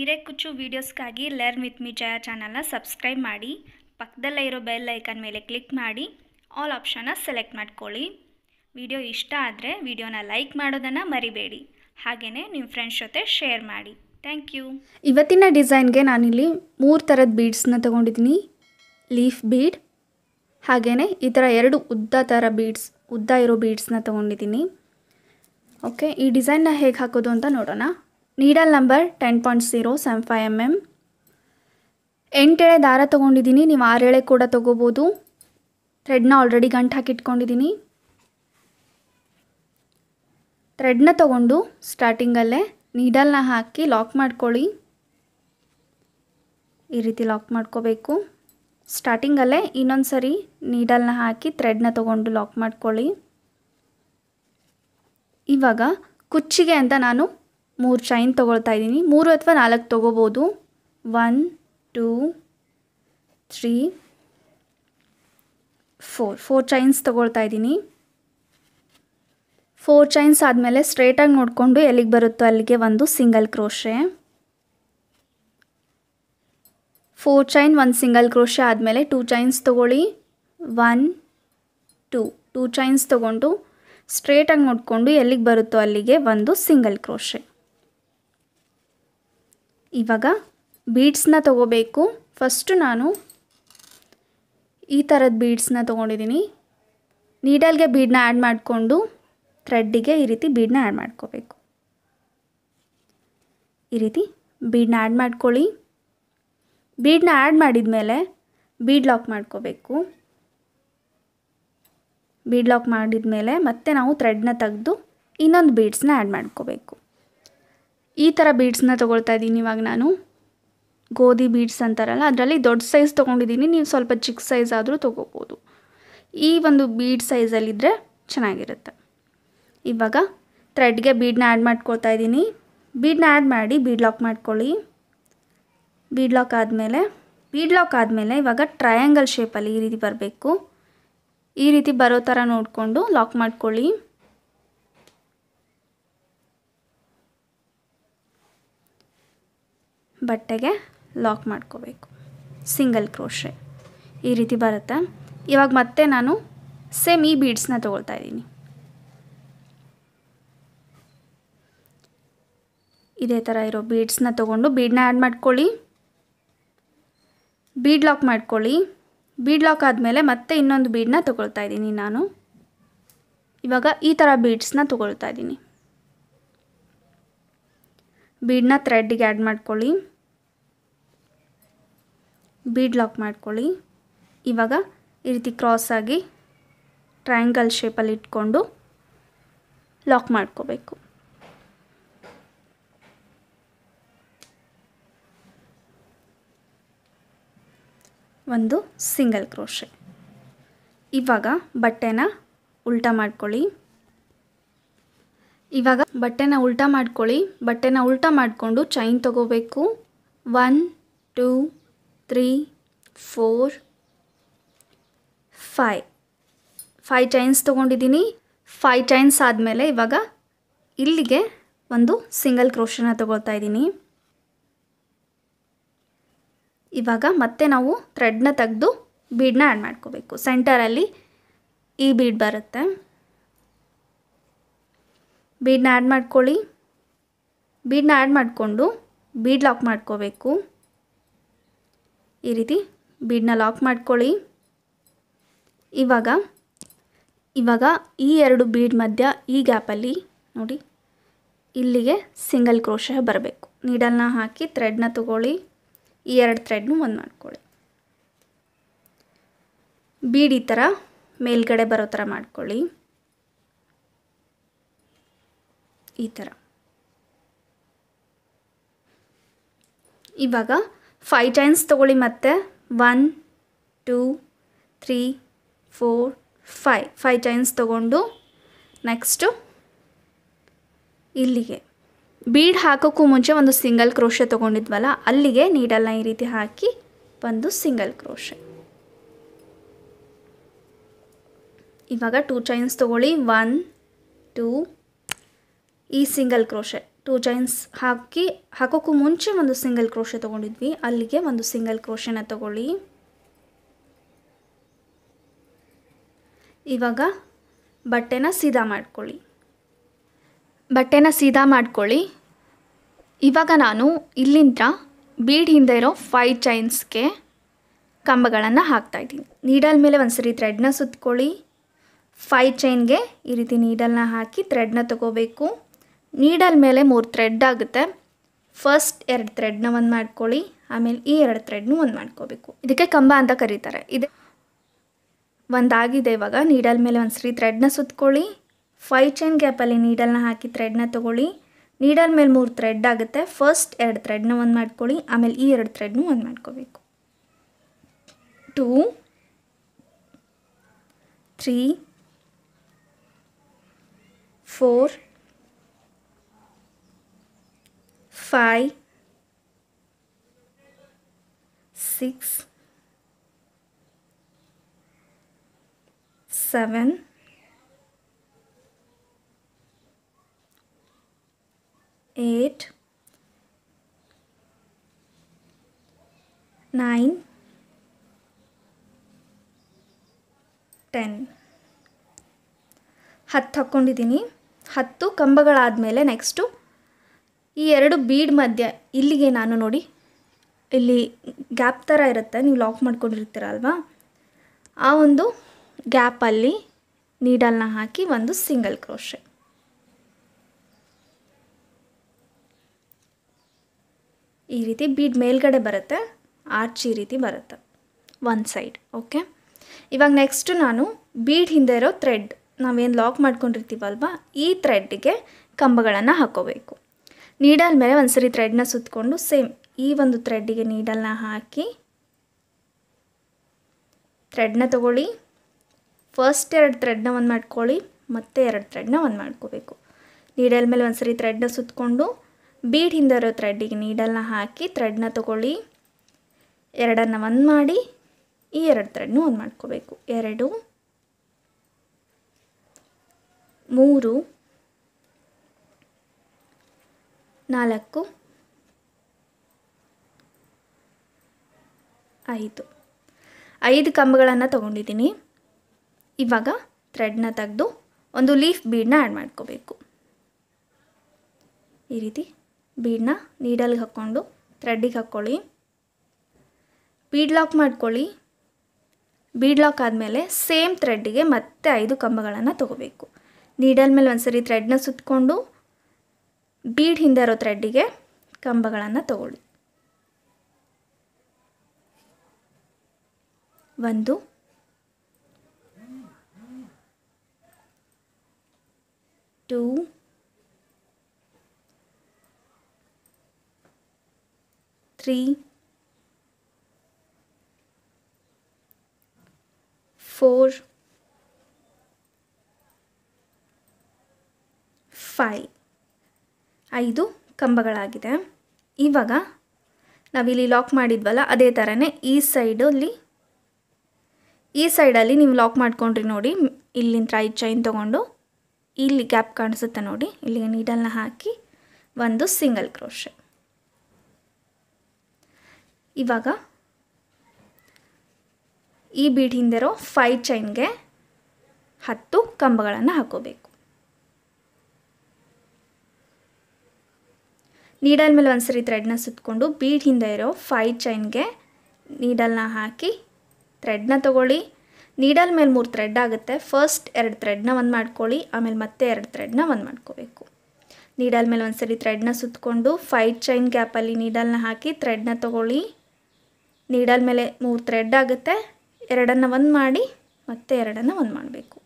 ಸೀರೆ ಕುಚ್ಚು ವೀಡಿಯೋಸ್ಗಾಗಿ ಲರ್ನ್ ವಿತ್ ಮಿ ಜಯಾ ಚಾನಲ್ನ ಸಬ್ಸ್ಕ್ರೈಬ್ ಮಾಡಿ ಪಕ್ಕದಲ್ಲೇ ಇರೋ ಬೆಲ್ ಐಕನ್ ಮೇಲೆ ಕ್ಲಿಕ್ ಮಾಡಿ ಆಲ್ ಆಪ್ಷನ್ನ ಸೆಲೆಕ್ಟ್ ಮಾಡ್ಕೊಳ್ಳಿ ವಿಡಿಯೋ ಇಷ್ಟ ಆದರೆ ವಿಡಿಯೋನ ಲೈಕ್ ಮಾಡೋದನ್ನು ಮರಿಬೇಡಿ ಹಾಗೆಯೇ ನಿಮ್ಮ ಫ್ರೆಂಡ್ಸ್ ಜೊತೆ ಶೇರ್ ಮಾಡಿ ಥ್ಯಾಂಕ್ ಯು ಇವತ್ತಿನ ಡಿಸೈನ್ಗೆ ನಾನಿಲ್ಲಿ ಮೂರು ಥರದ ಬೀಡ್ಸ್ನ ತೊಗೊಂಡಿದ್ದೀನಿ ಲೀಫ್ ಬೀಡ್ ಹಾಗೆಯೇ ಈ ಥರ ಎರಡು ಉದ್ದ ಥರ ಬೀಡ್ಸ್ ಉದ್ದ ಇರೋ ಬೀಡ್ಸ್ನ ತೊಗೊಂಡಿದ್ದೀನಿ ಓಕೆ ಈ ಡಿಸೈನ್ನ ಹೇಗೆ ಹಾಕೋದು ಅಂತ ನೋಡೋಣ needle number ten point zero seven five M M ಎಂಟೆಳೆ ದಾರ ತೊಗೊಂಡಿದ್ದೀನಿ ನೀವು ಎಳೆ ಕೂಡ ತೊಗೋಬೋದು ಥ್ರೆಡ್ನ ಆಲ್ರೆಡಿ ಗಂಟು ಹಾಕಿಟ್ಕೊಂಡಿದ್ದೀನಿ ಥ್ರೆಡ್ನ ತೊಗೊಂಡು ಸ್ಟಾರ್ಟಿಂಗಲ್ಲೇ ನೀಡಲ್ನ ಹಾಕಿ ಲಾಕ್ ಮಾಡ್ಕೊಳ್ಳಿ ಈ ರೀತಿ ಲಾಕ್ ಮಾಡ್ಕೋಬೇಕು ಸ್ಟಾರ್ಟಿಂಗಲ್ಲೇ ಇನ್ನೊಂದು ಸರಿ ನೀಡಲ್ನ ಹಾಕಿ ಥ್ರೆಡ್ನ ತೊಗೊಂಡು ಲಾಕ್ ಮಾಡ್ಕೊಳ್ಳಿ ಇವಾಗ ಕುಚ್ಚಿಗೆ ಅಂತ ನಾನು ಮೂರು ಚೈನ್ ತೊಗೊಳ್ತಾ ಇದ್ದೀನಿ ಮೂರು ಅಥವಾ ನಾಲ್ಕು ತೊಗೋಬೋದು one two three four four chains ತೊಗೊಳ್ತಾ ಇದ್ದೀನಿ ಫೋರ್ ಚೈನ್ಸ್ ಆದಮೇಲೆ ಸ್ಟ್ರೇಟಾಗಿ ನೋಡಿಕೊಂಡು ಎಲ್ಲಿಗೆ ಬರುತ್ತೋ ಅಲ್ಲಿಗೆ ಒಂದು ಸಿಂಗಲ್ ಕ್ರೋಶೆ ಫೋರ್ ಚೈನ್ ಒಂದು ಸಿಂಗಲ್ ಕ್ರೋಶೆ ಆದಮೇಲೆ ಟೂ ಚೈನ್ಸ್ ತೊಗೊಳ್ಳಿ ಒನ್ ಟೂ ಟೂ ಚೈನ್ಸ್ ತೊಗೊಂಡು ಸ್ಟ್ರೇಟಾಗಿ ನೋಡಿಕೊಂಡು ಎಲ್ಲಿಗೆ ಬರುತ್ತೋ ಅಲ್ಲಿಗೆ ಒಂದು ಸಿಂಗಲ್ ಕ್ರೋಶೆ ಇವಾಗ ಬೀಡ್ಸ್ನ ತಗೋಬೇಕು ಫಸ್ಟು ನಾನು ಈ ಥರದ ಬೀಡ್ಸ್ನ ತೊಗೊಂಡಿದ್ದೀನಿ ನೀಡಲ್ಗೆ ಬೀಡನ್ನ ಆ್ಯಡ್ ಮಾಡಿಕೊಂಡು ಥ್ರೆಡ್ಡಿಗೆ ಈ ರೀತಿ ಬೀಡನ್ನ ಆ್ಯಡ್ ಮಾಡ್ಕೋಬೇಕು ಈ ರೀತಿ ಬೀಡ್ನ ಆ್ಯಡ್ ಮಾಡ್ಕೊಳ್ಳಿ ಬೀಡನ್ನ ಆ್ಯಡ್ ಮಾಡಿದ ಮೇಲೆ ಬೀಡ್ ಲಾಕ್ ಮಾಡ್ಕೋಬೇಕು ಬೀಡ್ ಲಾಕ್ ಮಾಡಿದ ಮೇಲೆ ಮತ್ತೆ ನಾವು ಥ್ರೆಡ್ನ ತೆಗೆದು ಇನ್ನೊಂದು ಬೀಡ್ಸ್ನ ಆ್ಯಡ್ ಮಾಡ್ಕೋಬೇಕು ಈ ಥರ ಬೀಡ್ಸ್ನ ತೊಗೊಳ್ತಾ ಇದ್ದೀನಿ ಇವಾಗ ನಾನು ಗೋಧಿ ಬೀಡ್ಸ್ ಅಂತಾರಲ್ಲ ಅದರಲ್ಲಿ ದೊಡ್ಡ ಸೈಜ್ ತೊಗೊಂಡಿದ್ದೀನಿ ನೀವು ಸ್ವಲ್ಪ ಚಿಕ್ಕ ಸೈಜ್ ಆದರೂ ತೊಗೋಬೋದು ಈ ಒಂದು ಬೀಡ್ ಸೈಜಲ್ಲಿದ್ದರೆ ಚೆನ್ನಾಗಿರುತ್ತೆ ಇವಾಗ ಥ್ರೆಡ್ಗೆ ಬೀಡ್ನ ಆ್ಯಡ್ ಮಾಡ್ಕೊಳ್ತಾ ಇದ್ದೀನಿ ಬೀಡ್ನ ಆ್ಯಡ್ ಮಾಡಿ ಬೀಡ್ ಲಾಕ್ ಮಾಡ್ಕೊಳ್ಳಿ ಬೀಡ್ ಲಾಕ್ ಆದಮೇಲೆ ಬೀಡ್ ಲಾಕ್ ಆದಮೇಲೆ ಇವಾಗ ಟ್ರಯಾಂಗಲ್ ಶೇಪಲ್ಲಿ ಈ ರೀತಿ ಬರಬೇಕು ಈ ರೀತಿ ಬರೋ ಥರ ನೋಡಿಕೊಂಡು ಲಾಕ್ ಮಾಡ್ಕೊಳ್ಳಿ ಬಟ್ಟೆಗೆ ಲಾಕ್ ಮಾಡ್ಕೋಬೇಕು ಸಿಂಗಲ್ ಕ್ರೋಶೆ ಈ ರೀತಿ ಬರುತ್ತೆ ಇವಾಗ ಮತ್ತೆ ನಾನು ಸೇಮ್ ಈ ಬೀಡ್ಸ್ನ ತೊಗೊಳ್ತಾ ಇದ್ದೀನಿ ಇದೇ ಥರ ಇರೋ ಬೀಡ್ಸ್ನ ತೊಗೊಂಡು ಬೀಡನ್ನ ಆ್ಯಡ್ ಮಾಡ್ಕೊಳ್ಳಿ ಬೀಡ್ ಲಾಕ್ ಮಾಡ್ಕೊಳ್ಳಿ ಬೀಡ್ ಲಾಕ್ ಆದಮೇಲೆ ಮತ್ತೆ ಇನ್ನೊಂದು ಬೀಡನ್ನ ತೊಗೊಳ್ತಾ ಇದ್ದೀನಿ ನಾನು ಇವಾಗ ಈ ಥರ ಬೀಡ್ಸ್ನ ತೊಗೊಳ್ತಾ ಇದ್ದೀನಿ ಬೀಡನ್ನ ಥ್ರೆಡ್ಡಿಗೆ ಆ್ಯಡ್ ಮಾಡ್ಕೊಳ್ಳಿ ಬೀಡ್ ಲಾಕ್ ಮಾಡ್ಕೊಳ್ಳಿ ಇವಾಗ ಈ ರೀತಿ ಕ್ರಾಸ್ ಆಗಿ ಟ್ರಯಾಂಗಲ್ ಶೇಪಲ್ಲಿ ಇಟ್ಕೊಂಡು ಲಾಕ್ ಮಾಡ್ಕೋಬೇಕು ಒಂದು ಸಿಂಗಲ್ ಕ್ರೋಶೆ ಇವಾಗ ಬಟ್ಟೆನ ಉಲ್ಟಾ ಮಾಡ್ಕೊಳ್ಳಿ ಇವಾಗ ಬಟ್ಟೆನ ಉಲ್ಟಾ ಮಾಡ್ಕೊಳ್ಳಿ ಬಟ್ಟೆನ ಉಲ್ಟಾ ಮಾಡಿಕೊಂಡು ಚೈನ್ ತಗೋಬೇಕು one two three four five five chains ತೊಗೊಂಡಿದ್ದೀನಿ ಫೈ ಚೈನ್ಸ್ ಆದಮೇಲೆ ಇವಾಗ ಇಲ್ಲಿಗೆ ಒಂದು ಸಿಂಗಲ್ ಕ್ರೋಶನ ತೊಗೊಳ್ತಾ ಇದ್ದೀನಿ ಇವಾಗ ಮತ್ತೆ ನಾವು ಥ್ರೆಡ್ನ ತೆಗೆದು ಬೀಡನ್ನ ಆ್ಯಡ್ ಮಾಡ್ಕೋಬೇಕು ಸೆಂಟರಲ್ಲಿ ಈ ಬೀಡ್ ಬರುತ್ತೆ ಬೀಡನ್ನ ಆ್ಯಡ್ ಮಾಡ್ಕೊಳ್ಳಿ ಬೀಡನ್ನ ಆ್ಯಡ್ ಮಾಡಿಕೊಂಡು ಬೀಡ್ ಲಾಕ್ ಮಾಡ್ಕೋಬೇಕು ಈ ರೀತಿ ಬೀಡನ್ನ ಲಾಕ್ ಮಾಡ್ಕೊಳ್ಳಿ ಇವಾಗ ಇವಾಗ ಈ ಎರಡು ಬೀಡ್ ಮಧ್ಯ ಈ ಗ್ಯಾಪಲ್ಲಿ ನೋಡಿ ಇಲ್ಲಿಗೆ ಸಿಂಗಲ್ ಕ್ರೋಶ ಬರಬೇಕು ನೀಡಲ್ನ ಹಾಕಿ ಥ್ರೆಡ್ನ ತಗೊಳ್ಳಿ ಈ ಎರಡು ಥ್ರೆಡ್ನು ಒಂದು ಮಾಡ್ಕೊಳ್ಳಿ ಬೀಡ್ ಈ ಥರ ಮೇಲ್ಗಡೆ ಬರೋ ಥರ ಮಾಡ್ಕೊಳ್ಳಿ ಈ ಥರ ಇವಾಗ ಫೈವ್ ಟೈಮ್ಸ್ ತೊಗೊಳ್ಳಿ ಮತ್ತೆ one two three four five five times ತೊಗೊಂಡು ನೆಕ್ಸ್ಟು ಇಲ್ಲಿಗೆ ಬೀಡ್ ಹಾಕೋಕ್ಕೂ ಮುಂಚೆ ಒಂದು ಸಿಂಗಲ್ ಕ್ರೋಶೆ ತೊಗೊಂಡಿದ್ವಲ್ಲ ಅಲ್ಲಿಗೆ ನೀಡಲ್ಲ ಈ ರೀತಿ ಹಾಕಿ ಒಂದು ಸಿಂಗಲ್ ಕ್ರೋಶೆ ಇವಾಗ ಟೂ ಚೈನ್ಸ್ ತೊಗೊಳ್ಳಿ ಒನ್ ಟೂ ಈ ಸಿಂಗಲ್ ಕ್ರೋಶೆ ಟೂ ಚೈನ್ಸ್ ಹಾಕಿ ಹಾಕೋಕ್ಕೂ ಮುಂಚೆ ಒಂದು ಸಿಂಗಲ್ ಕ್ರೋಶೆ ತೊಗೊಂಡಿದ್ವಿ ಅಲ್ಲಿಗೆ ಒಂದು ಸಿಂಗಲ್ ಕ್ರೋಶೆನ ತಗೊಳ್ಳಿ ಇವಾಗ ಬಟ್ಟೆನ ಸೀದಾ ಮಾಡ್ಕೊಳ್ಳಿ ಬಟ್ಟೆನ ಸೀದಾ ಮಾಡ್ಕೊಳ್ಳಿ ಇವಾಗ ನಾನು ಇಲ್ಲಿಂದ ಬೀಡ್ ಹಿಂದೆ ಇರೋ ಫೈವ್ ಚೈನ್ಸ್ಗೆ ಕಂಬಗಳನ್ನು ಹಾಕ್ತಾಯಿದ್ದೀನಿ ನೀಡಲ್ ಮೇಲೆ ಒಂದು ಸರಿ ಥ್ರೆಡ್ನ ಸುತ್ತಕೊಳ್ಳಿ ಫೈವ್ ಚೈನ್ಗೆ ಈ ರೀತಿ ನೀಡಲ್ನ ಹಾಕಿ ಥ್ರೆಡ್ನ ತಗೋಬೇಕು ನೀಡಲ್ ಮೇಲೆ ಮೂರು ಥ್ರೆಡ್ ಆಗುತ್ತೆ ಫಸ್ಟ್ ಎರಡು ಥ್ರೆಡ್ನ ಒಂದು ಮಾಡ್ಕೊಳ್ಳಿ ಆಮೇಲೆ ಈ ಎರಡು ಥ್ರೆಡ್ನು ಒಂದು ಮಾಡ್ಕೋಬೇಕು ಇದಕ್ಕೆ ಕಂಬ ಅಂತ ಕರೀತಾರೆ ಇದು ಒಂದಾಗಿದೆ ಇವಾಗ ನೀಡಲ್ ಮೇಲೆ ಒಂದು ಸರಿ ಥ್ರೆಡ್ನ ಸುತ್ತಕೊಳ್ಳಿ ಫೈ ಚೈನ್ ಗ್ಯಾಪಲ್ಲಿ ನೀಡಲ್ನ ಹಾಕಿ ಥ್ರೆಡ್ನ ತೊಗೊಳ್ಳಿ ನೀಡಲ್ ಮೇಲೆ ಮೂರು ಥ್ರೆಡ್ ಆಗುತ್ತೆ ಫಸ್ಟ್ ಎರಡು ಥ್ರೆಡ್ನ ಒಂದು ಮಾಡ್ಕೊಳ್ಳಿ ಆಮೇಲೆ ಈ ಎರಡು ಥ್ರೆಡ್ನು ಒಂದು ಮಾಡ್ಕೋಬೇಕು two three four five, six, seven, eight, nine, ten ಹತ್ತು ಹಾಕ್ಕೊಂಡಿದ್ದೀನಿ ಹತ್ತು ಕಂಬಗಳಾದ ಮೇಲೆ ನೆಕ್ಸ್ಟು ಈ ಎರಡು ಬೀಡ್ ಮಧ್ಯ ಇಲ್ಲಿಗೆ ನಾನು ನೋಡಿ ಇಲ್ಲಿ ಗ್ಯಾಪ್ ಥರ ಇರುತ್ತೆ ನೀವು ಲಾಕ್ ಮಾಡ್ಕೊಂಡಿರ್ತೀರಲ್ವಾ ಆ ಒಂದು ಗ್ಯಾಪಲ್ಲಿ ನೀಡಲ್ನ ಹಾಕಿ ಒಂದು ಸಿಂಗಲ್ ಕ್ರೋಶೆ ಈ ರೀತಿ ಬೀಡ್ ಮೇಲ್ಗಡೆ ಬರುತ್ತೆ ಆರ್ಚ್ ಈ ರೀತಿ ಬರುತ್ತೆ ಒನ್ ಸೈಡ್ ಓಕೆ ಇವಾಗ ನೆಕ್ಸ್ಟು ನಾನು ಬೀಡ್ ಹಿಂದೆ ಇರೋ ಥ್ರೆಡ್ ನಾವೇನು ಲಾಕ್ ಮಾಡ್ಕೊಂಡಿರ್ತೀವಲ್ವ ಈ ಥ್ರೆಡ್ಗೆ ಕಂಬಗಳನ್ನು ಹಾಕೋಬೇಕು ನೀಡಲ್ ಮೇಲೆ ಒಂದು ಸರಿ ಥ್ರೆಡ್ನ ಸುತ್ತಕೊಂಡು ಸೇಮ್ ಈ ಒಂದು ಥ್ರೆಡ್ಡಿಗೆ ನೀಡಲ್ನ ಹಾಕಿ ಥ್ರೆಡ್ನ ತೊಗೊಳ್ಳಿ ಫಸ್ಟ್ ಎರಡು ಥ್ರೆಡ್ನ ಒಂದು ಮಾಡ್ಕೊಳ್ಳಿ ಮತ್ತೆ ಎರಡು ಥ್ರೆಡ್ನ ಒಂದು ಮಾಡ್ಕೋಬೇಕು ನೀಡಲ್ ಮೇಲೆ ಒಂದು ಸರಿ ಥ್ರೆಡ್ನ ಸುತ್ತಕೊಂಡು ಬೀಡ್ ಹಿಂದೆ ಇರೋ ಥ್ರೆಡ್ಡಿಗೆ ನೀಡಲ್ನ ಹಾಕಿ ಥ್ರೆಡ್ನ ತೊಗೊಳ್ಳಿ ಎರಡನ್ನು ಒಂದು ಮಾಡಿ ಈ ಎರಡು ಥ್ರೆಡ್ನೂ ಒಂದು ಮಾಡ್ಕೋಬೇಕು ಎರಡು ಮೂರು ನಾಲ್ಕು ಐದು ಐದು ಕಂಬಗಳನ್ನು ತೊಗೊಂಡಿದ್ದೀನಿ ಇವಾಗ ಥ್ರೆಡ್ನ ತೆಗೆದು ಒಂದು ಲೀಫ್ ಬೀಡನ್ನ ಆ್ಯಡ್ ಮಾಡ್ಕೋಬೇಕು ಈ ರೀತಿ ಬೀಡನ್ನ ನೀಡಲ್ಗೆ ಹಾಕ್ಕೊಂಡು ಥ್ರೆಡ್ಡಿಗೆ ಹಾಕ್ಕೊಳ್ಳಿ ಬೀಡ್ ಲಾಕ್ ಮಾಡ್ಕೊಳ್ಳಿ ಬೀಡ್ ಲಾಕ್ ಆದಮೇಲೆ ಸೇಮ್ ಥ್ರೆಡ್ಡಿಗೆ ಮತ್ತೆ ಐದು ಕಂಬಗಳನ್ನು ತೊಗೋಬೇಕು ನೀಡಲ್ ಮೇಲೆ ಒಂದು ಸರಿ ಥ್ರೆಡ್ನ ಸುತ್ತಕೊಂಡು ಬೀಡ್ ಹಿಂದೆ ಇರೋ ಥ್ರೆಡ್ಡಿಗೆ ಕಂಬಗಳನ್ನು ತಗೊಳ್ಳಿ ಒಂದು ಟೂ ತ್ರೀ ಫೋರ್ ಫೈವ್ ಐದು ಕಂಬಗಳಾಗಿದೆ ಇವಾಗ ನಾವಿಲ್ಲಿ ಲಾಕ್ ಮಾಡಿದ್ವಲ್ಲ ಅದೇ ಥರನೇ ಈ ಸೈಡಲ್ಲಿ ಈ ಸೈಡಲ್ಲಿ ನೀವು ಲಾಕ್ ಮಾಡ್ಕೊಂಡ್ರಿ ನೋಡಿ ಇಲ್ಲಿಂದ ಐದು ಚೈನ್ ತೊಗೊಂಡು ಇಲ್ಲಿ ಗ್ಯಾಪ್ ಕಾಣಿಸುತ್ತೆ ನೋಡಿ ಇಲ್ಲಿಗೆ ನೀಡಲ್ನ ಹಾಕಿ ಒಂದು ಸಿಂಗಲ್ ಕ್ರೋಶೆ ಇವಾಗ ಈ ಬೀಟ್ ಹಿಂದಿರೋ ಫೈ ಚೈನ್ಗೆ ಹತ್ತು ಕಂಬಗಳನ್ನು ಹಾಕೋಬೇಕು ನೀಡಲ್ ಮೇಲೆ ಒಂದು ಸರಿ ಥ್ರೆಡ್ನ ಸುತ್ತಕೊಂಡು ಬೀಡ್ ಹಿಂದೆ ಇರೋ ಫೈ ಚೈನ್ಗೆ ನೀಡಲ್ನ ಹಾಕಿ ಥ್ರೆಡ್ನ ತೊಗೊಳ್ಳಿ ನೀಡಲ್ ಮೇಲೆ ಮೂರು ಥ್ರೆಡ್ ಆಗುತ್ತೆ ಫಸ್ಟ್ ಎರಡು ಥ್ರೆಡ್ನ ಒಂದು ಮಾಡ್ಕೊಳ್ಳಿ ಆಮೇಲೆ ಮತ್ತೆ ಎರಡು ಥ್ರೆಡ್ನ ಒಂದು ಮಾಡ್ಕೋಬೇಕು ನೀಡಲ್ ಮೇಲೆ ಒಂದು ಸರಿ ಥ್ರೆಡ್ನ ಸುತ್ತಕೊಂಡು ಫೈ ಚೈನ್ ಗ್ಯಾಪಲ್ಲಿ ನೀಡಲ್ನ ಹಾಕಿ ಥ್ರೆಡ್ನ ತೊಗೊಳ್ಳಿ ನೀಡಲ್ ಮೇಲೆ ಮೂರು ಥ್ರೆಡ್ ಆಗುತ್ತೆ ಎರಡನ್ನು ಒಂದು ಮಾಡಿ ಮತ್ತೆ ಎರಡನ್ನು ಒಂದು ಮಾಡಬೇಕು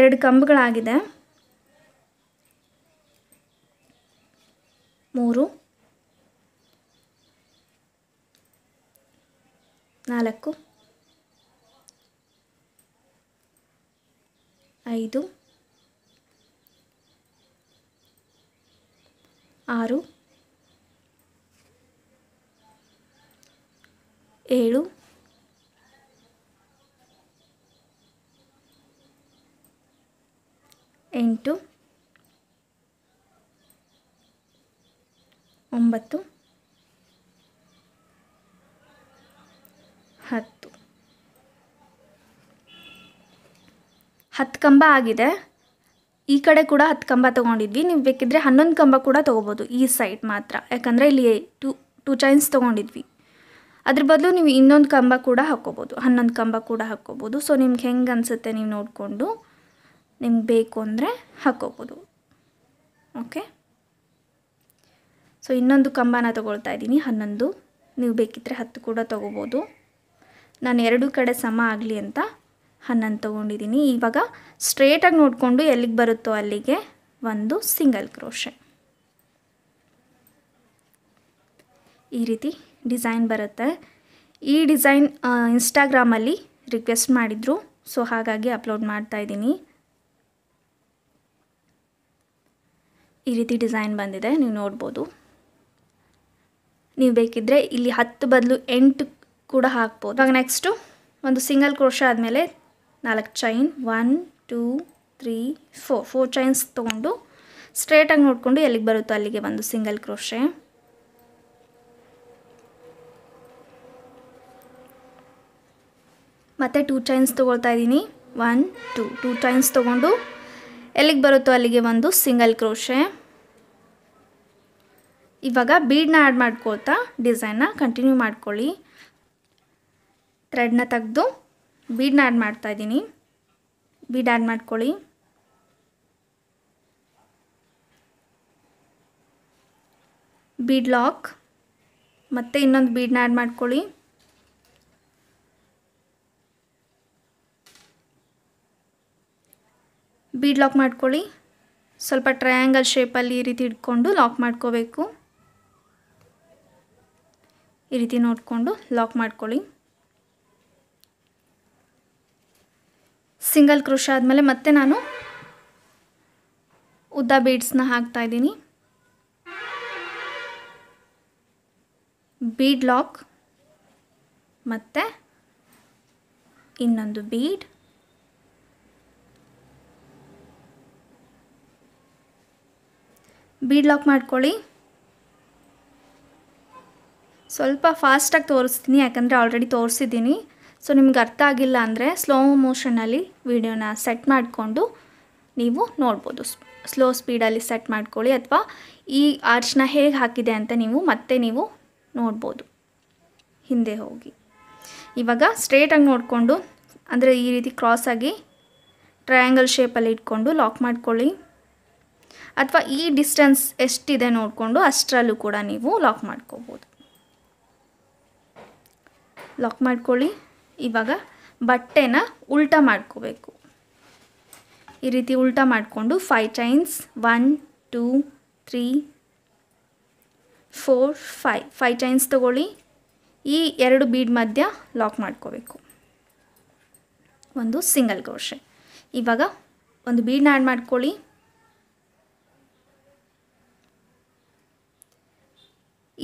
ಎರಡು ಕಂಬಗಳಾಗಿದೆ ನಾಲ್ಕು ಐದು ಆರು ಏಳು ಎಂಟು ಒಂಬತ್ತು ಹತ್ತು ಕಂಬ ಆಗಿದೆ ಈ ಕಡೆ ಕೂಡ ಹತ್ತು ಕಂಬ ತೊಗೊಂಡಿದ್ವಿ ನೀವು ಬೇಕಿದ್ದರೆ ಹನ್ನೊಂದು ಕಂಬ ಕೂಡ ತೊಗೋಬೋದು ಈ ಸೈಡ್ ಮಾತ್ರ ಯಾಕಂದರೆ ಇಲ್ಲಿ ಟೂ ಟೂ ಚೈನ್ಸ್ ತೊಗೊಂಡಿದ್ವಿ ಅದ್ರ ಬದಲು ನೀವು ಇನ್ನೊಂದು ಕಂಬ ಕೂಡ ಹಾಕ್ಕೋಬೋದು ಹನ್ನೊಂದು ಕಂಬ ಕೂಡ ಹಾಕ್ಕೋಬೋದು ಸೊ ನಿಮ್ಗೆ ಹೆಂಗೆ ಅನಿಸುತ್ತೆ ನೀವು ನೋಡಿಕೊಂಡು ನಿಮ್ಗೆ ಬೇಕು ಅಂದರೆ ಹಾಕ್ಕೋಬೋದು ಓಕೆ ಸೊ ಇನ್ನೊಂದು ಕಂಬನ ತೊಗೊಳ್ತಾ ಇದ್ದೀನಿ ಹನ್ನೊಂದು ನೀವು ಬೇಕಿದ್ದರೆ ಹತ್ತು ಕೂಡ ತೊಗೋಬೋದು ನಾನು ಎರಡು ಕಡೆ ಸಮ ಆಗಲಿ ಅಂತ ಹನ್ನೊಂದು ತೊಗೊಂಡಿದ್ದೀನಿ ಇವಾಗ ಸ್ಟ್ರೇಟಾಗಿ ನೋಡಿಕೊಂಡು ಎಲ್ಲಿಗೆ ಬರುತ್ತೋ ಅಲ್ಲಿಗೆ ಒಂದು ಸಿಂಗಲ್ ಕ್ರೋಶೆ ಈ ರೀತಿ ಡಿಸೈನ್ ಬರುತ್ತೆ ಈ ಡಿಸೈನ್ ಇನ್ಸ್ಟಾಗ್ರಾಮಲ್ಲಿ ರಿಕ್ವೆಸ್ಟ್ ಮಾಡಿದರು ಸೊ ಹಾಗಾಗಿ ಅಪ್ಲೋಡ್ ಮಾಡ್ತಾ ಇದ್ದೀನಿ ಈ ರೀತಿ ಡಿಸೈನ್ ಬಂದಿದೆ ನೀವು ನೋಡ್ಬೋದು ನೀವು ಬೇಕಿದ್ದರೆ ಇಲ್ಲಿ ಹತ್ತು ಬದಲು ಎಂಟು ಕೂಡ ಹಾಕ್ಬೋದು ಆಗ ನೆಕ್ಸ್ಟು ಒಂದು ಸಿಂಗಲ್ ಕ್ರೋಶ ಆದಮೇಲೆ ನಾಲ್ಕು chain one two three four four chains ತೊಗೊಂಡು ಸ್ಟ್ರೇಟಾಗಿ ನೋಡಿಕೊಂಡು ಎಲ್ಲಿಗೆ ಬರುತ್ತೋ ಅಲ್ಲಿಗೆ ಬಂದು ಸಿಂಗಲ್ ಕ್ರೋಶೆ ಮತ್ತು ಟೂ ಚೈನ್ಸ್ ತೊಗೊಳ್ತಾ ಇದ್ದೀನಿ ಒನ್ ಟೂ ಟೂ ಚೈನ್ಸ್ ತೊಗೊಂಡು ಎಲ್ಲಿಗೆ ಬರುತ್ತೋ ಅಲ್ಲಿಗೆ ಒಂದು ಸಿಂಗಲ್ ಕ್ರೋಶೆ ಇವಾಗ ಬೀಡನ್ನ ಆ್ಯಡ್ ಮಾಡ್ಕೊಳ್ತಾ ಡಿಸೈನ್ನ ಕಂಟಿನ್ಯೂ ಮಾಡ್ಕೊಳ್ಳಿ ಥ್ರೆಡ್ನ ತೆಗೆದು ಬೀಡನ್ನ ಆ್ಯಡ್ ಮಾಡ್ತಾಯಿದ್ದೀನಿ ಬೀಡ್ ಆ್ಯಡ್ ಮಾಡ್ಕೊಳ್ಳಿ ಬೀಡ್ ಲಾಕ್ ಮತ್ತು ಇನ್ನೊಂದು ಬೀಡ್ನ ಆ್ಯಡ್ ಮಾಡ್ಕೊಳ್ಳಿ ಬೀಡ್ ಲಾಕ್ ಮಾಡ್ಕೊಳ್ಳಿ ಸ್ವಲ್ಪ ಟ್ರಯಾಂಗಲ್ ಶೇಪಲ್ಲಿ ಈ ರೀತಿ ಇಟ್ಕೊಂಡು ಲಾಕ್ ಮಾಡ್ಕೋಬೇಕು ಈ ರೀತಿ ನೋಡಿಕೊಂಡು ಲಾಕ್ ಮಾಡ್ಕೊಳ್ಳಿ ಸಿಂಗಲ್ ಕ್ರೋಶ ಆದಮೇಲೆ ಮತ್ತೆ ನಾನು ಉದ್ದ ಬೀಡ್ಸ್ನ ಇದ್ದೀನಿ ಬೀಡ್ ಲಾಕ್ ಮತ್ತೆ ಇನ್ನೊಂದು ಬೀಡ್ ಬೀಡ್ ಲಾಕ್ ಮಾಡ್ಕೊಳ್ಳಿ ಸ್ವಲ್ಪ ಫಾಸ್ಟಾಗಿ ತೋರಿಸ್ತೀನಿ ಯಾಕಂದರೆ ಆಲ್ರೆಡಿ ತೋರಿಸಿದ್ದೀನಿ ಸೊ ನಿಮ್ಗೆ ಅರ್ಥ ಆಗಿಲ್ಲ ಅಂದರೆ ಸ್ಲೋ ಮೋಷನಲ್ಲಿ ವಿಡಿಯೋನ ಸೆಟ್ ಮಾಡಿಕೊಂಡು ನೀವು ನೋಡ್ಬೋದು ಸ್ಲೋ ಸ್ಪೀಡಲ್ಲಿ ಸೆಟ್ ಮಾಡ್ಕೊಳ್ಳಿ ಅಥವಾ ಈ ಆರ್ಚ್ನ ಹೇಗೆ ಹಾಕಿದೆ ಅಂತ ನೀವು ಮತ್ತೆ ನೀವು ನೋಡ್ಬೋದು ಹಿಂದೆ ಹೋಗಿ ಇವಾಗ ಸ್ಟ್ರೇಟಾಗಿ ನೋಡಿಕೊಂಡು ಅಂದರೆ ಈ ರೀತಿ ಕ್ರಾಸಾಗಿ ಟ್ರಯಾಂಗಲ್ ಶೇಪಲ್ಲಿ ಇಟ್ಕೊಂಡು ಲಾಕ್ ಮಾಡ್ಕೊಳ್ಳಿ ಅಥವಾ ಈ ಡಿಸ್ಟೆನ್ಸ್ ಎಷ್ಟಿದೆ ನೋಡಿಕೊಂಡು ಅಷ್ಟರಲ್ಲೂ ಕೂಡ ನೀವು ಲಾಕ್ ಮಾಡ್ಕೋಬೋದು ಲಾಕ್ ಮಾಡ್ಕೊಳ್ಳಿ ಇವಾಗ ಬಟ್ಟೆನ ಉಲ್ಟ ಮಾಡ್ಕೋಬೇಕು ಈ ರೀತಿ ಉಲ್ಟ ಮಾಡಿಕೊಂಡು five times one two three four five five times ತೊಗೊಳ್ಳಿ ಈ ಎರಡು ಬೀಡ್ ಮಧ್ಯ ಲಾಕ್ ಮಾಡ್ಕೋಬೇಕು ಒಂದು ಸಿಂಗಲ್ ಗೋಷೆ ಇವಾಗ ಒಂದು ಬೀಡನ್ನ ಆ್ಯಡ್ ಮಾಡ್ಕೊಳ್ಳಿ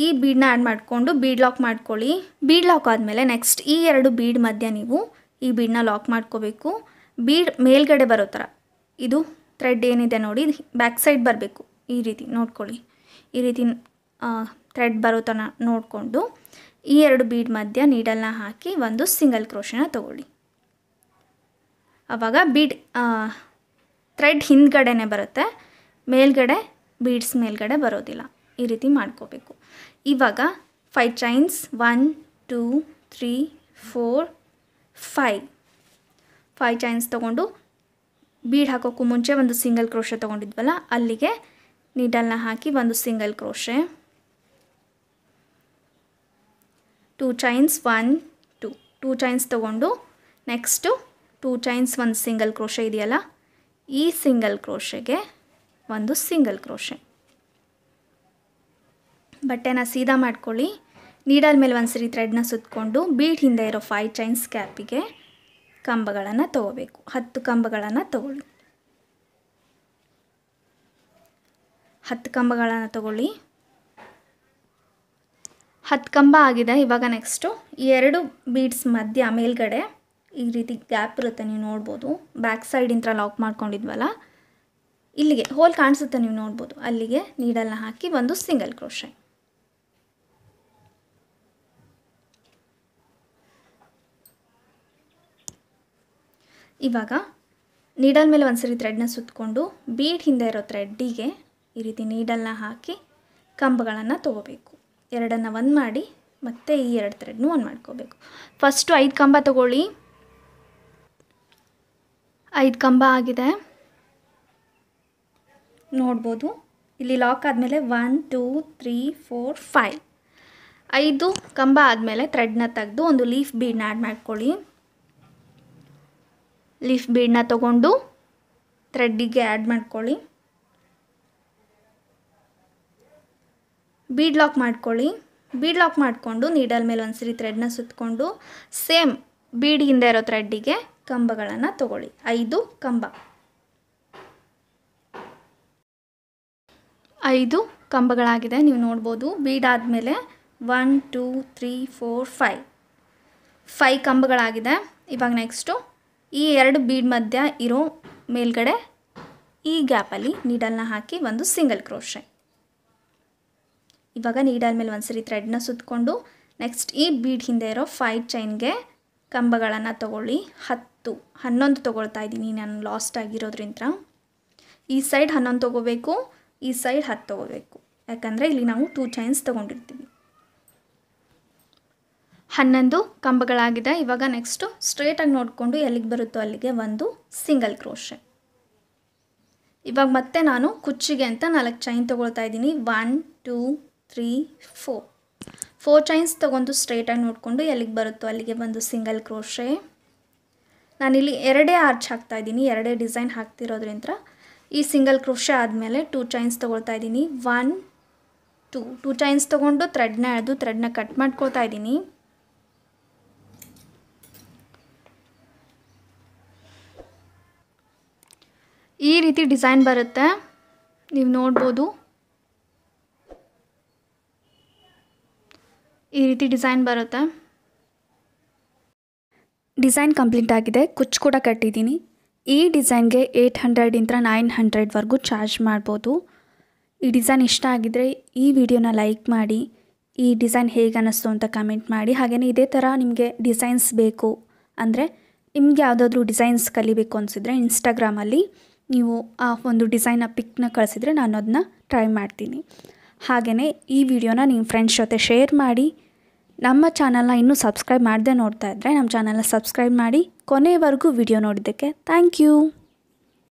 ಈ ಬೀಡ್ನ ಆ್ಯಡ್ ಮಾಡಿಕೊಂಡು ಬೀಡ್ ಲಾಕ್ ಮಾಡ್ಕೊಳ್ಳಿ ಬೀಡ್ ಲಾಕ್ ಆದಮೇಲೆ ನೆಕ್ಸ್ಟ್ ಈ ಎರಡು ಬೀಡ್ ಮಧ್ಯ ನೀವು ಈ ಬೀಡ್ನ ಲಾಕ್ ಮಾಡ್ಕೋಬೇಕು ಬೀಡ್ ಮೇಲ್ಗಡೆ ಬರೋ ಥರ ಇದು ಥ್ರೆಡ್ ಏನಿದೆ ನೋಡಿ ಬ್ಯಾಕ್ ಸೈಡ್ ಬರಬೇಕು ಈ ರೀತಿ ನೋಡ್ಕೊಳ್ಳಿ ಈ ರೀತಿ ಥ್ರೆಡ್ ಬರೋ ಥರ ನೋಡಿಕೊಂಡು ಈ ಎರಡು ಬೀಡ್ ಮಧ್ಯ ನೀಡಲ್ನ ಹಾಕಿ ಒಂದು ಸಿಂಗಲ್ ಕ್ರೋಶನ ತಗೊಳ್ಳಿ ಆವಾಗ ಬೀಡ್ ಥ್ರೆಡ್ ಹಿಂದ್ಗಡೆ ಬರುತ್ತೆ ಮೇಲ್ಗಡೆ ಬೀಡ್ಸ್ ಮೇಲ್ಗಡೆ ಬರೋದಿಲ್ಲ ಈ ರೀತಿ ಮಾಡ್ಕೋಬೇಕು ಇವಾಗ five chains one two three four five five chains ತೊಗೊಂಡು ಬೀಡ್ ಹಾಕೋಕ್ಕೂ ಮುಂಚೆ ಒಂದು ಸಿಂಗಲ್ ಕ್ರೋಶೆ ತೊಗೊಂಡಿದ್ವಲ್ಲ ಅಲ್ಲಿಗೆ ನೀಡಲ್ನ ಹಾಕಿ ಒಂದು single crochet two chains one two two chains ತೊಗೊಂಡು ನೆಕ್ಸ್ಟು ಟೂ ಚೈನ್ಸ್ ಒಂದು ಸಿಂಗಲ್ ಕ್ರೋಶೆ ಇದೆಯಲ್ಲ ಈ ಸಿಂಗಲ್ ಕ್ರೋಶೆಗೆ ಒಂದು ಸಿಂಗಲ್ ಕ್ರೋಶೆ ಬಟ್ಟೆನ ಸೀದಾ ಮಾಡ್ಕೊಳ್ಳಿ ನೀಡಲ್ ಮೇಲೆ ಒಂದು ಸರಿ ಥ್ರೆಡ್ನ ಸುತ್ತಕೊಂಡು ಬೀಟ್ ಹಿಂದೆ ಇರೋ ಫೈವ್ ಚೈನ್ಸ್ ಕ್ಯಾಪಿಗೆ ಕಂಬಗಳನ್ನು ತೊಗೋಬೇಕು ಹತ್ತು ಕಂಬಗಳನ್ನು ತಗೊಳ್ಳಿ ಹತ್ತು ಕಂಬಗಳನ್ನು ತಗೊಳ್ಳಿ ಹತ್ತು ಕಂಬ ಆಗಿದೆ ಇವಾಗ ನೆಕ್ಸ್ಟು ಈ ಎರಡು ಬೀಡ್ಸ್ ಮಧ್ಯ ಮೇಲ್ಗಡೆ ಈ ರೀತಿ ಗ್ಯಾಪ್ ಇರುತ್ತೆ ನೀವು ನೋಡ್ಬೋದು ಬ್ಯಾಕ್ ಇಂತ್ರ ಲಾಕ್ ಮಾಡ್ಕೊಂಡಿದ್ವಲ್ಲ ಇಲ್ಲಿಗೆ ಹೋಲ್ ಕಾಣಿಸುತ್ತೆ ನೀವು ನೋಡ್ಬೋದು ಅಲ್ಲಿಗೆ ನೀಡಲ್ನ ಹಾಕಿ ಒಂದು ಸಿಂಗಲ್ ಕ್ರೋಶೆ ಇವಾಗ ನೀಡಲ್ ಮೇಲೆ ಒಂದು ಸರಿ ಥ್ರೆಡ್ನ ಸುತ್ತಕೊಂಡು ಬೀಡ್ ಹಿಂದೆ ಇರೋ ಥ್ರೆಡ್ಡಿಗೆ ಈ ರೀತಿ ನೀಡಲ್ನ ಹಾಕಿ ಕಂಬಗಳನ್ನು ತೊಗೋಬೇಕು ಎರಡನ್ನು ಒಂದು ಮಾಡಿ ಮತ್ತು ಈ ಎರಡು ಥ್ರೆಡ್ನೂ ಒಂದು ಮಾಡ್ಕೋಬೇಕು ಫಸ್ಟು ಐದು ಕಂಬ ತಗೊಳ್ಳಿ ಐದು ಕಂಬ ಆಗಿದೆ ನೋಡ್ಬೋದು ಇಲ್ಲಿ ಲಾಕ್ ಆದಮೇಲೆ one two three four five ಐದು ಕಂಬ ಆದಮೇಲೆ ಥ್ರೆಡ್ನ ತೆಗೆದು ಒಂದು ಲೀಫ್ ಬೀಡ್ನ ಆ್ಯಡ್ ಮಾಡ್ಕೊಳ್ಳಿ ಲೀಫ್ ಬೀಡನ್ನ ತಗೊಂಡು ಥ್ರೆಡ್ಡಿಗೆ ಆ್ಯಡ್ ಮಾಡ್ಕೊಳ್ಳಿ ಬೀಡ್ ಲಾಕ್ ಮಾಡ್ಕೊಳ್ಳಿ ಬೀಡ್ ಲಾಕ್ ಮಾಡಿಕೊಂಡು ನೀಡಲ್ ಮೇಲೆ ಒಂದ್ಸರಿ ಥ್ರೆಡ್ನ ಸುತ್ತಕೊಂಡು ಸೇಮ್ ಬೀಡ್ ಇರೋ ಥ್ರೆಡ್ಡಿಗೆ ಕಂಬಗಳನ್ನು ತೊಗೊಳ್ಳಿ ಐದು ಕಂಬ ಐದು ಕಂಬಗಳಾಗಿದೆ ನೀವು ನೋಡ್ಬೋದು ಬೀಡ್ ಆದಮೇಲೆ one two three four five five ಕಂಬಗಳಾಗಿದೆ ಇವಾಗ ನೆಕ್ಸ್ಟು ಈ ಎರಡು ಬೀಡ್ ಮಧ್ಯ ಇರೋ ಮೇಲ್ಗಡೆ ಈ ಗ್ಯಾಪಲ್ಲಿ ನೀಡಲ್ನ ಹಾಕಿ ಒಂದು ಸಿಂಗಲ್ ಕ್ರೋಶೆ ಇವಾಗ ನೀಡಲ್ ಮೇಲೆ ಒಂದ್ಸರಿ ಥ್ರೆಡ್ನ ಸುತ್ತಕೊಂಡು ನೆಕ್ಸ್ಟ್ ಈ ಬೀಡ್ ಹಿಂದೆ ಇರೋ ಫೈವ್ ಚೈನ್ಗೆ ಕಂಬಗಳನ್ನು ತಗೊಳ್ಳಿ ಹತ್ತು ಹನ್ನೊಂದು ತೊಗೊಳ್ತಾ ಇದ್ದೀನಿ ನಾನು ಲಾಸ್ಟ್ ಆಗಿರೋದ್ರಿಂದ ಈ ಸೈಡ್ ಹನ್ನೊಂದು ತೊಗೋಬೇಕು ಈ ಸೈಡ್ ಹತ್ತು ತೊಗೋಬೇಕು ಯಾಕಂದರೆ ಇಲ್ಲಿ ನಾವು ಟೂ ಚೈನ್ಸ್ ತೊಗೊಂಡಿರ್ತೀವಿ ಹನ್ನೊಂದು ಕಂಬಗಳಾಗಿದೆ ಇವಾಗ ನೆಕ್ಸ್ಟು ಸ್ಟ್ರೇಟಾಗಿ ನೋಡಿಕೊಂಡು ಎಲ್ಲಿಗೆ ಬರುತ್ತೋ ಅಲ್ಲಿಗೆ ಒಂದು ಸಿಂಗಲ್ ಕ್ರೋಶೆ ಇವಾಗ ಮತ್ತೆ ನಾನು ಕುಚ್ಚಿಗೆ ಅಂತ ನಾಲ್ಕು ಚೈನ್ ತೊಗೊಳ್ತಾ ಇದ್ದೀನಿ one two three four four chains ತೊಗೊಂಡು ಸ್ಟ್ರೇಟಾಗಿ ನೋಡಿಕೊಂಡು ಎಲ್ಲಿಗೆ ಬರುತ್ತೋ ಅಲ್ಲಿಗೆ ಒಂದು ಸಿಂಗಲ್ ಕ್ರೋಶೆ ನಾನಿಲ್ಲಿ ಎರಡೇ ಆರ್ಚ್ ಹಾಕ್ತಾ ಇದ್ದೀನಿ ಎರಡೇ ಡಿಸೈನ್ ಹಾಕ್ತಿರೋದ್ರಿಂದ ಈ ಸಿಂಗಲ್ ಕ್ರೋಶೆ ಆದಮೇಲೆ ಟೂ ಚೈನ್ಸ್ ತೊಗೊಳ್ತಾ ಇದ್ದೀನಿ ಒನ್ ಟೂ ಟೂ ಚೈನ್ಸ್ ತೊಗೊಂಡು ಥ್ರೆಡ್ನ ಎಳೆದು ಥ್ರೆಡ್ನ ಕಟ್ ಮಾಡ್ಕೊಳ್ತಾ ಇದ್ದೀನಿ ಈ ರೀತಿ ಡಿಸೈನ್ ಬರುತ್ತೆ ನೀವು ನೋಡ್ಬೋದು ಈ ರೀತಿ ಡಿಸೈನ್ ಬರುತ್ತೆ ಡಿಸೈನ್ ಕಂಪ್ಲೀಟ್ ಆಗಿದೆ ಕುಚ್ಚು ಕೂಡ ಕಟ್ಟಿದ್ದೀನಿ ಈ ಡಿಸೈನ್ಗೆ ಏಯ್ಟ್ ಹಂಡ್ರೆಡಿಂದ ನೈನ್ ಹಂಡ್ರೆಡ್ವರೆಗೂ ಚಾರ್ಜ್ ಮಾಡ್ಬೋದು ಈ ಡಿಸೈನ್ ಇಷ್ಟ ಆಗಿದ್ದರೆ ಈ ವಿಡಿಯೋನ ಲೈಕ್ ಮಾಡಿ ಈ ಡಿಸೈನ್ ಹೇಗೆ ಅನ್ನಿಸ್ತು ಅಂತ ಕಮೆಂಟ್ ಮಾಡಿ ಹಾಗೆಯೇ ಇದೇ ಥರ ನಿಮಗೆ ಡಿಸೈನ್ಸ್ ಬೇಕು ಅಂದರೆ ನಿಮಗೆ ಯಾವುದಾದ್ರೂ ಡಿಸೈನ್ಸ್ ಕಲಿಬೇಕು ಅನಿಸಿದರೆ ಇನ್ಸ್ಟಾಗ್ರಾಮಲ್ಲಿ ನೀವು ಆ ಒಂದು ಡಿಸೈನ್ನ ಪಿಕ್ನ ಕಳಿಸಿದರೆ ನಾನು ಅದನ್ನ ಟ್ರೈ ಮಾಡ್ತೀನಿ ಹಾಗೆಯೇ ಈ ವಿಡಿಯೋನ ನಿಮ್ಮ ಫ್ರೆಂಡ್ಸ್ ಜೊತೆ ಶೇರ್ ಮಾಡಿ ನಮ್ಮ ಚಾನಲ್ನ ಇನ್ನೂ ಸಬ್ಸ್ಕ್ರೈಬ್ ಮಾಡದೆ ನೋಡ್ತಾ ಇದ್ದರೆ ನಮ್ಮ ಚಾನಲ್ನ ಸಬ್ಸ್ಕ್ರೈಬ್ ಮಾಡಿ ಕೊನೆಯವರೆಗೂ ವಿಡಿಯೋ ನೋಡಿದ್ದಕ್ಕೆ ಥ್ಯಾಂಕ್ ಯು